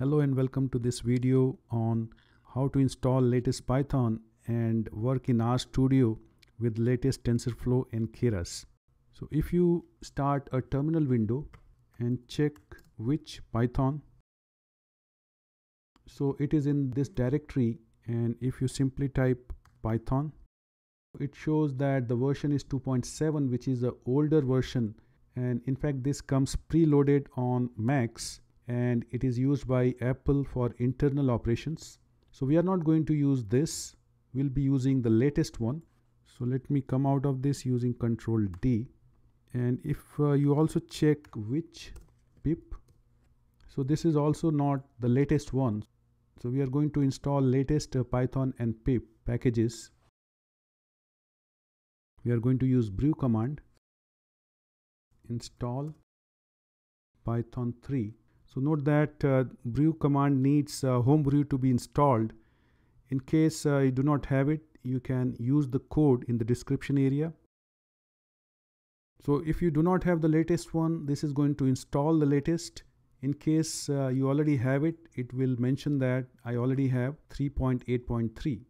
Hello and welcome to this video on how to install latest Python and work in RStudio with latest TensorFlow and Keras. So if you start a terminal window and check which Python. So it is in this directory and if you simply type Python, it shows that the version is 2.7 which is the older version and in fact this comes preloaded on Macs and it is used by Apple for internal operations. So we are not going to use this. We'll be using the latest one. So let me come out of this using control D. And if uh, you also check which pip, so this is also not the latest one. So we are going to install latest uh, Python and pip packages. We are going to use brew command install python 3 so note that uh, brew command needs uh, homebrew to be installed. In case uh, you do not have it, you can use the code in the description area. So if you do not have the latest one, this is going to install the latest. In case uh, you already have it, it will mention that I already have 3.8.3.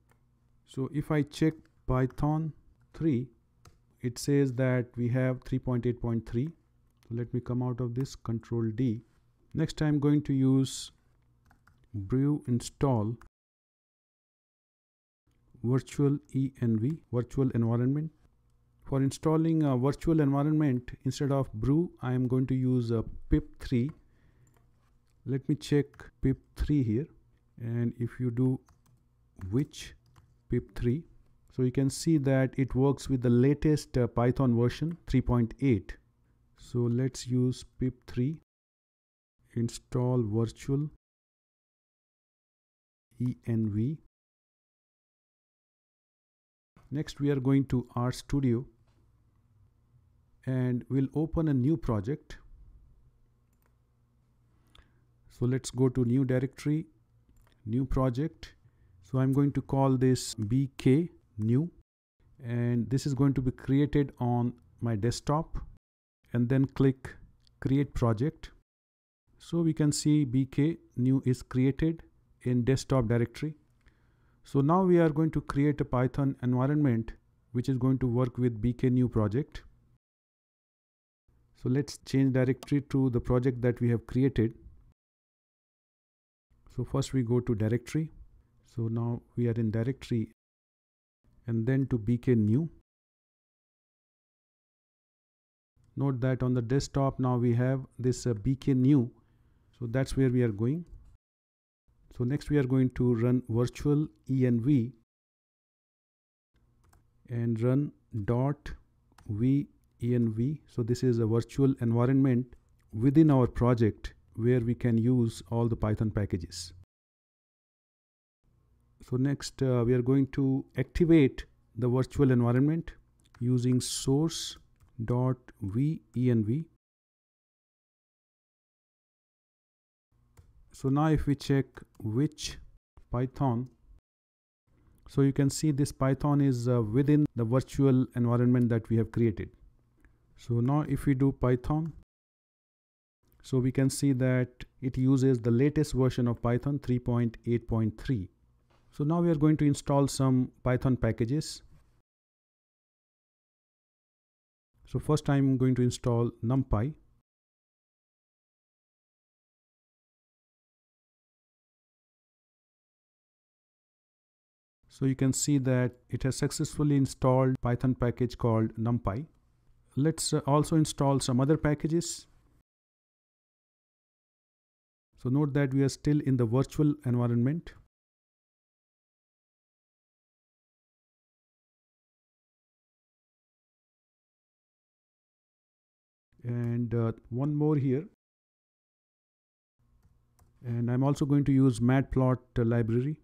So if I check Python 3, it says that we have 3.8.3. So let me come out of this, Control D next I'm going to use brew install virtual env virtual environment for installing a virtual environment instead of brew I am going to use a pip3 let me check pip3 here and if you do which pip3 so you can see that it works with the latest uh, python version 3.8 so let's use pip3 install virtual env next we are going to RStudio and we'll open a new project so let's go to new directory new project so I'm going to call this bk new and this is going to be created on my desktop and then click create project so we can see bk new is created in desktop directory. So now we are going to create a Python environment which is going to work with bk new project. So let's change directory to the project that we have created. So first we go to directory. So now we are in directory and then to bk new. Note that on the desktop now we have this uh, bk new so that's where we are going. So next we are going to run virtual env and run dot v env. So this is a virtual environment within our project where we can use all the Python packages. So next uh, we are going to activate the virtual environment using source dot venv so now if we check which python so you can see this python is uh, within the virtual environment that we have created so now if we do python so we can see that it uses the latest version of python 3.8.3 so now we are going to install some python packages so first i'm going to install numpy So you can see that it has successfully installed Python package called NumPy. Let's uh, also install some other packages. So note that we are still in the virtual environment. And uh, one more here. And I'm also going to use matplot library.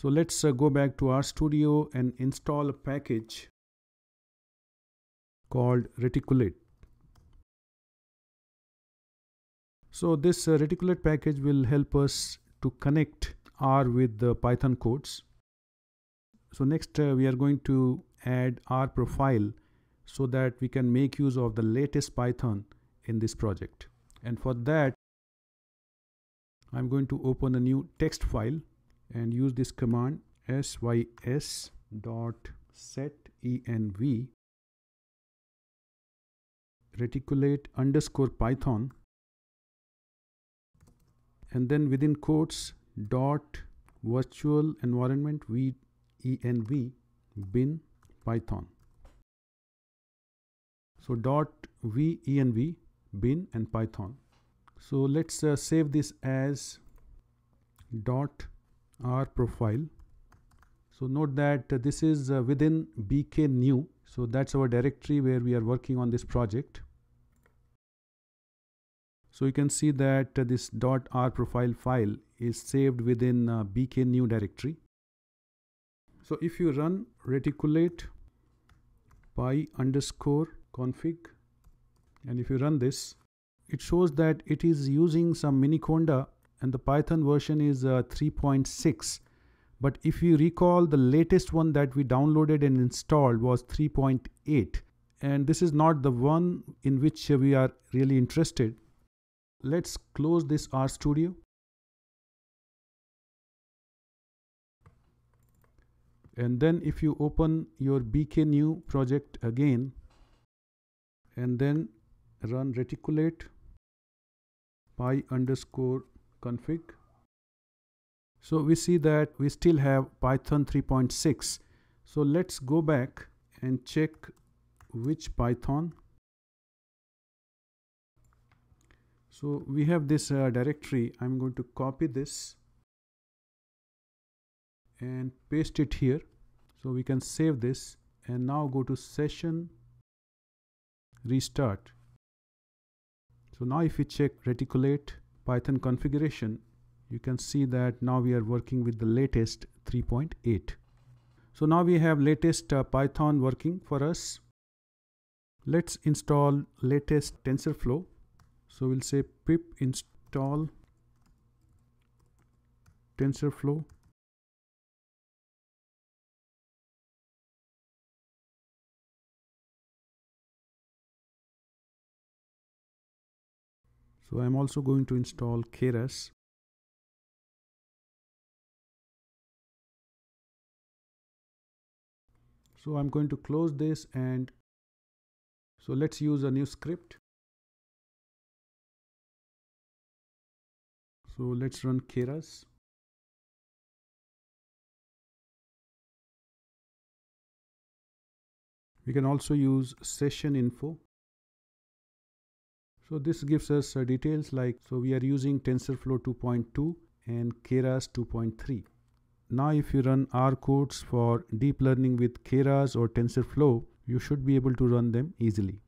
So let's uh, go back to RStudio and install a package called reticulate. So this uh, reticulate package will help us to connect R with the Python codes. So next uh, we are going to add R profile so that we can make use of the latest Python in this project. And for that, I'm going to open a new text file and use this command sys dot set env reticulate underscore python and then within quotes dot virtual environment v env bin python so dot v env bin and python so let's uh, save this as dot R profile. So note that uh, this is uh, within BK new. So that's our directory where we are working on this project. So you can see that uh, this .r profile file is saved within BK new directory. So if you run reticulate pi underscore config and if you run this, it shows that it is using some miniconda and the Python version is uh, 3.6. But if you recall, the latest one that we downloaded and installed was 3.8. And this is not the one in which we are really interested. Let's close this RStudio. And then if you open your BKNew project again, and then run reticulate pi underscore config. So we see that we still have Python 3.6. So let's go back and check which Python. So we have this uh, directory. I'm going to copy this and paste it here. So we can save this and now go to session restart. So now if we check reticulate Python configuration, you can see that now we are working with the latest 3.8. So now we have latest uh, Python working for us. Let's install latest TensorFlow. So we'll say pip install TensorFlow So I'm also going to install Keras. So I'm going to close this and so let's use a new script. So let's run Keras. We can also use session info. So this gives us uh, details like, so we are using TensorFlow 2.2 and Keras 2.3. Now if you run R codes for deep learning with Keras or TensorFlow, you should be able to run them easily.